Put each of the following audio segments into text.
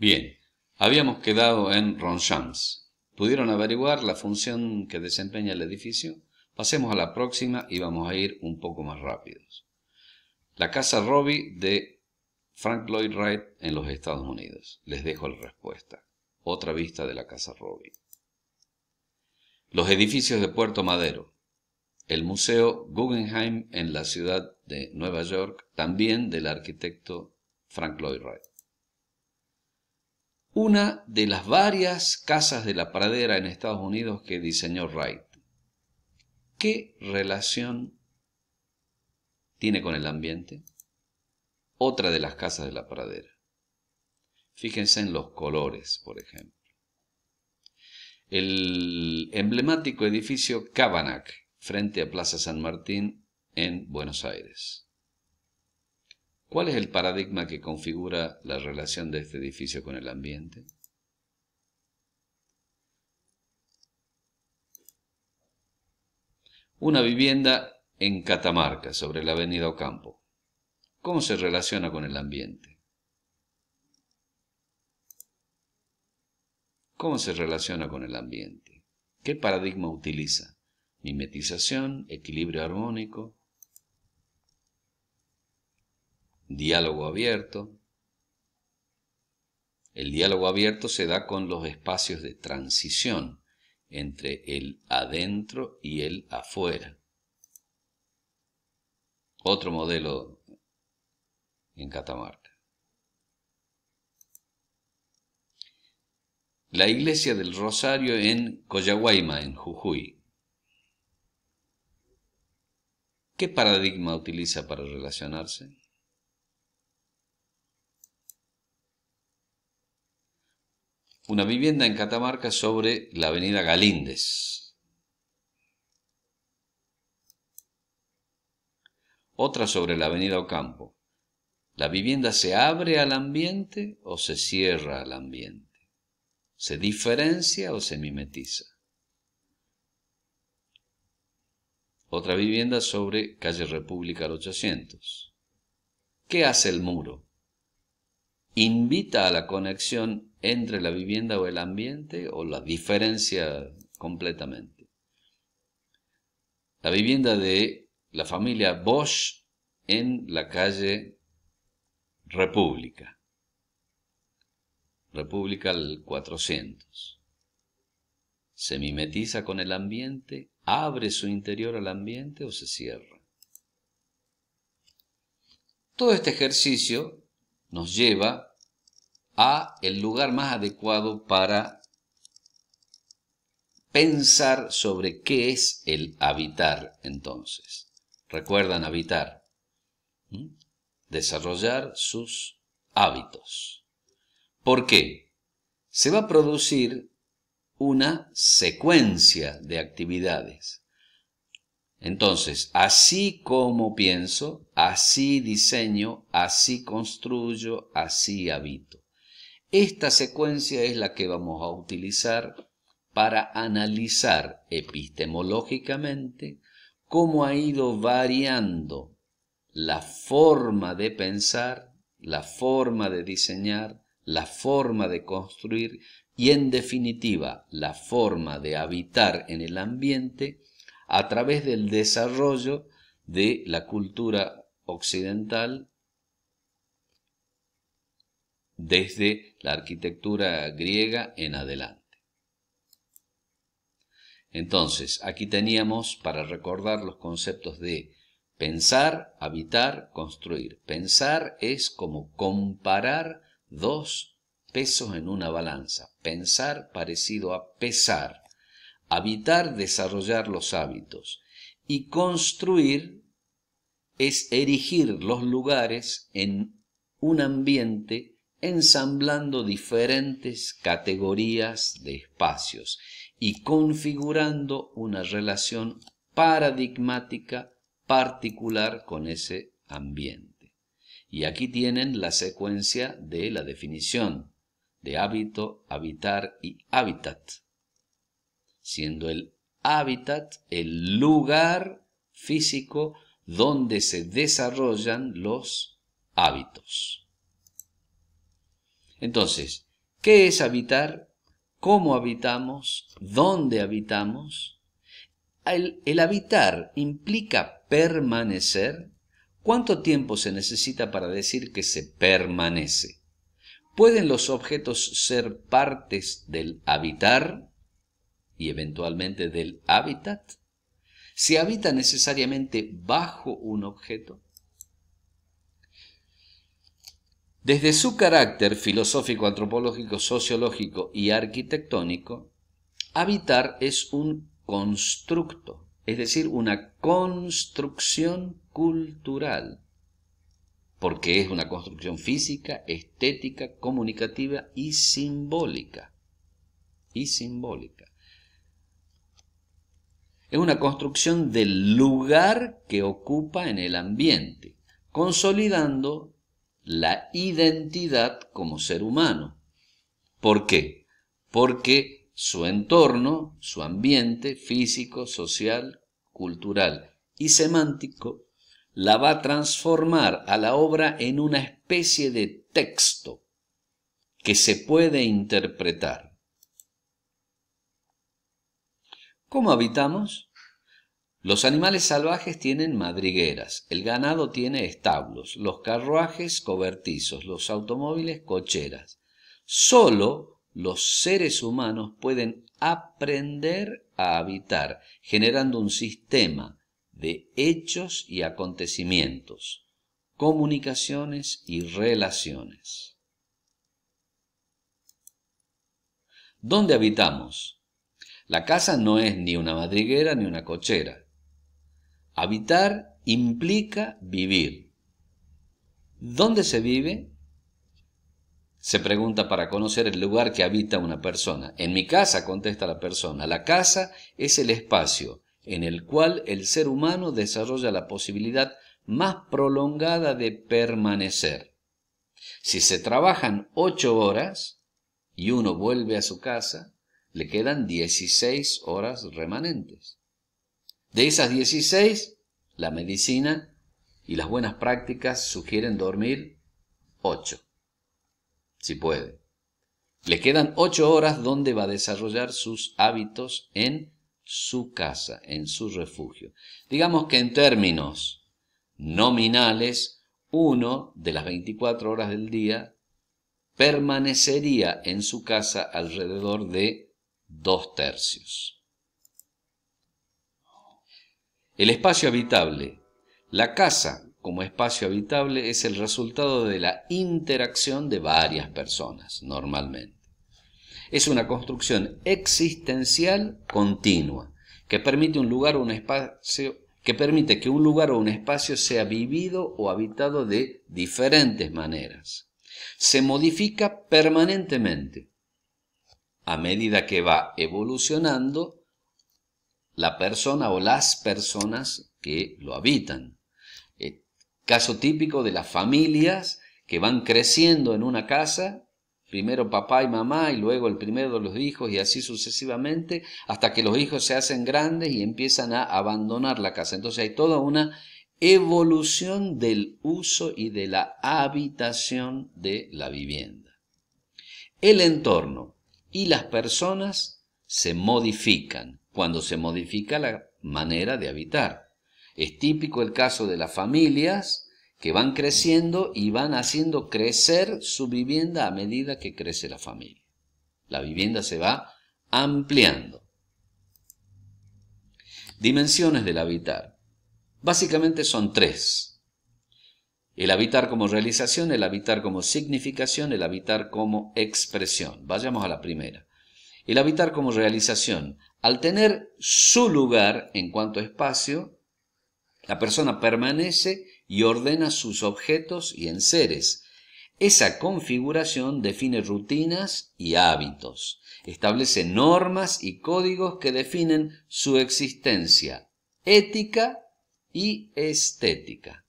Bien, habíamos quedado en Ronchamps. ¿Pudieron averiguar la función que desempeña el edificio? Pasemos a la próxima y vamos a ir un poco más rápidos. La casa Robbie de Frank Lloyd Wright en los Estados Unidos. Les dejo la respuesta. Otra vista de la casa Robbie. Los edificios de Puerto Madero. El Museo Guggenheim en la ciudad de Nueva York, también del arquitecto Frank Lloyd Wright una de las varias casas de la pradera en Estados Unidos que diseñó Wright. ¿Qué relación tiene con el ambiente? Otra de las casas de la pradera. Fíjense en los colores, por ejemplo. El emblemático edificio Cabanac, frente a Plaza San Martín en Buenos Aires. ¿Cuál es el paradigma que configura la relación de este edificio con el ambiente? Una vivienda en Catamarca, sobre la avenida Ocampo. ¿Cómo se relaciona con el ambiente? ¿Cómo se relaciona con el ambiente? ¿Qué paradigma utiliza? Mimetización, equilibrio armónico, diálogo abierto. El diálogo abierto se da con los espacios de transición entre el adentro y el afuera. Otro modelo en Catamarca. La iglesia del Rosario en Coyahuayma, en Jujuy. ¿Qué paradigma utiliza para relacionarse? una vivienda en Catamarca sobre la avenida Galíndez. Otra sobre la avenida Ocampo. ¿La vivienda se abre al ambiente o se cierra al ambiente? ¿Se diferencia o se mimetiza? Otra vivienda sobre calle República al 800. ¿Qué hace el muro? invita a la conexión entre la vivienda o el ambiente o la diferencia completamente. La vivienda de la familia Bosch en la calle República. República al 400. Se mimetiza con el ambiente, abre su interior al ambiente o se cierra. Todo este ejercicio nos lleva a el lugar más adecuado para pensar sobre qué es el habitar entonces. Recuerdan habitar. ¿Mm? Desarrollar sus hábitos. ¿Por qué? Se va a producir una secuencia de actividades. Entonces, así como pienso, así diseño, así construyo, así habito. Esta secuencia es la que vamos a utilizar para analizar epistemológicamente cómo ha ido variando la forma de pensar, la forma de diseñar, la forma de construir y en definitiva la forma de habitar en el ambiente a través del desarrollo de la cultura occidental desde la arquitectura griega en adelante. Entonces, aquí teníamos para recordar los conceptos de pensar, habitar, construir. Pensar es como comparar dos pesos en una balanza. Pensar parecido a pesar. Habitar, desarrollar los hábitos. Y construir es erigir los lugares en un ambiente ensamblando diferentes categorías de espacios y configurando una relación paradigmática particular con ese ambiente. Y aquí tienen la secuencia de la definición de hábito, habitar y hábitat, siendo el hábitat el lugar físico donde se desarrollan los hábitos. Entonces, ¿qué es habitar? ¿Cómo habitamos? ¿Dónde habitamos? El, habitar implica permanecer. ¿Cuánto tiempo se necesita para decir que se permanece? ¿Pueden los objetos ser partes del habitar y eventualmente del hábitat? ¿Se habita necesariamente bajo un objeto? Desde su carácter filosófico, antropológico, sociológico y arquitectónico, habitar es un constructo, es decir, una construcción cultural, porque es una construcción física, estética, comunicativa y simbólica. Y simbólica. Es una construcción del lugar que ocupa en el ambiente, consolidando la identidad como ser humano. ¿Por qué? Porque su entorno, su ambiente físico, social, cultural y semántico la va a transformar a la obra en una especie de texto que se puede interpretar. ¿Cómo habitamos? Los animales salvajes tienen madrigueras, el ganado tiene establos, los carruajes cobertizos, los automóviles cocheras. Solo los seres humanos pueden aprender a habitar, generando un sistema de hechos y acontecimientos, comunicaciones y relaciones. ¿Dónde habitamos? La casa no es ni una madriguera ni una cochera. Habitar implica vivir. ¿Dónde se vive? Se pregunta para conocer el lugar que habita una persona. En mi casa, contesta la persona, la casa es el espacio en el cual el ser humano desarrolla la posibilidad más prolongada de permanecer. Si se trabajan ocho horas y uno vuelve a su casa, le quedan 16 horas remanentes. De esas 16, la medicina y las buenas prácticas sugieren dormir 8, si puede. Le quedan 8 horas donde va a desarrollar sus hábitos en su casa, en su refugio. Digamos que en términos nominales, uno de las 24 horas del día permanecería en su casa alrededor de dos tercios. El espacio habitable. La casa como espacio habitable es el resultado de la interacción de varias personas, normalmente. Es una construcción existencial continua que permite un lugar o un espacio que permite que un lugar o un espacio sea vivido o habitado de diferentes maneras. Se modifica permanentemente a medida que va evolucionando la persona o las personas que lo habitan. Eh, caso típico de las familias que van creciendo en una casa, primero papá y mamá y luego el primero de los hijos y así sucesivamente, hasta que los hijos se hacen grandes y empiezan a abandonar la casa. Entonces hay toda una evolución del uso y de la habitación de la vivienda. El entorno y las personas se modifican cuando se modifica la manera de habitar. Es típico el caso de las familias que van creciendo y van haciendo crecer su vivienda a medida que crece la familia. La vivienda se va ampliando. Dimensiones del habitar. Básicamente son tres. El habitar como realización, el habitar como significación, el habitar como expresión. Vayamos a la primera. El habitar como realización. Al tener su lugar en cuanto a espacio, la persona permanece y ordena sus objetos y enseres. Esa configuración define rutinas y hábitos, establece normas y códigos que definen su existencia ética y estética.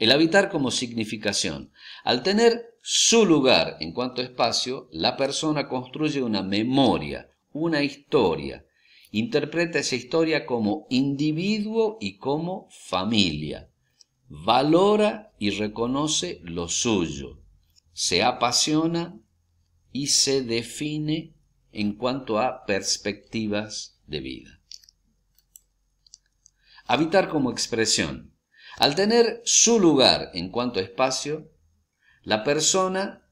El habitar como significación. Al tener su lugar en cuanto a espacio, la persona construye una memoria, una historia, interpreta esa historia como individuo y como familia, valora y reconoce lo suyo, se apasiona y se define en cuanto a perspectivas de vida. Habitar como expresión. Al tener su lugar en cuanto a espacio, la persona,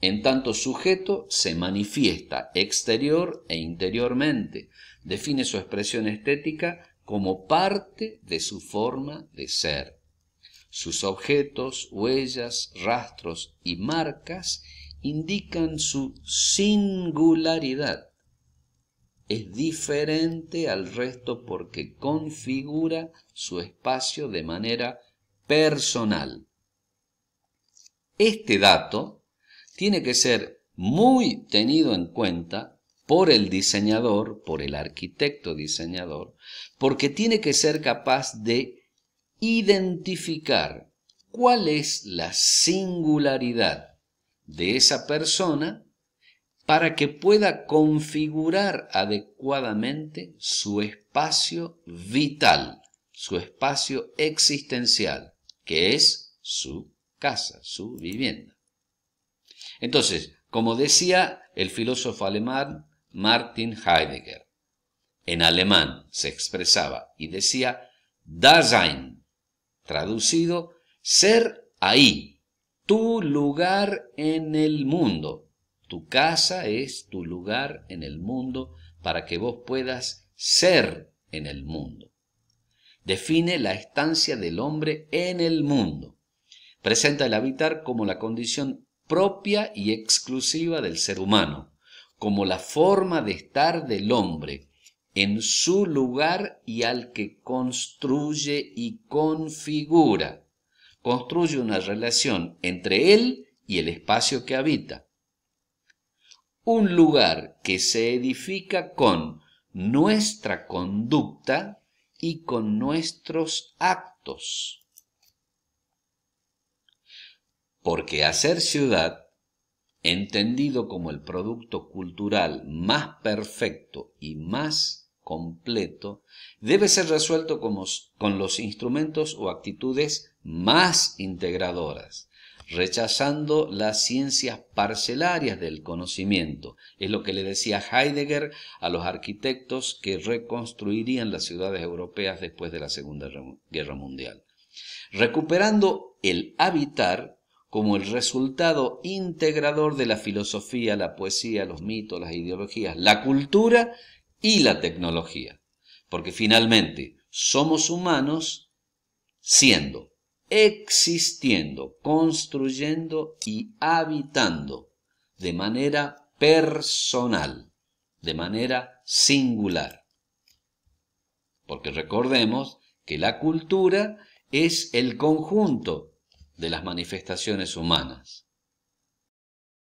en tanto sujeto, se manifiesta exterior e interiormente, define su expresión estética como parte de su forma de ser. Sus objetos, huellas, rastros y marcas indican su singularidad. Es diferente al resto porque configura su espacio de manera personal. Este dato tiene que ser muy tenido en cuenta por el diseñador, por el arquitecto diseñador, porque tiene que ser capaz de identificar cuál es la singularidad de esa persona para que pueda configurar adecuadamente su espacio vital, su espacio existencial, que es su casa, su vivienda. Entonces, como decía el filósofo alemán Martin Heidegger, en alemán se expresaba y decía Dasein, traducido ser ahí, tu lugar en el mundo. Tu casa es tu lugar en el mundo para que vos puedas ser en el mundo. Define la estancia del hombre en el mundo presenta el habitar como la condición propia y exclusiva del ser humano, como la forma de estar del hombre, en su lugar y al que construye y configura. Construye una relación entre él y el espacio que habita. Un lugar que se edifica con nuestra conducta y con nuestros actos porque hacer ciudad, entendido como el producto cultural más perfecto y más completo, debe ser resuelto con los instrumentos o actitudes más integradoras, rechazando las ciencias parcelarias del conocimiento. Es lo que le decía Heidegger a los arquitectos que reconstruirían las ciudades europeas después de la Segunda Guerra Mundial. Recuperando el habitar como el resultado integrador de la filosofía, la poesía, los mitos, las ideologías, la cultura y la tecnología. Porque finalmente somos humanos siendo, existiendo, construyendo y habitando de manera personal, de manera singular. Porque recordemos que la cultura es el conjunto de las manifestaciones humanas.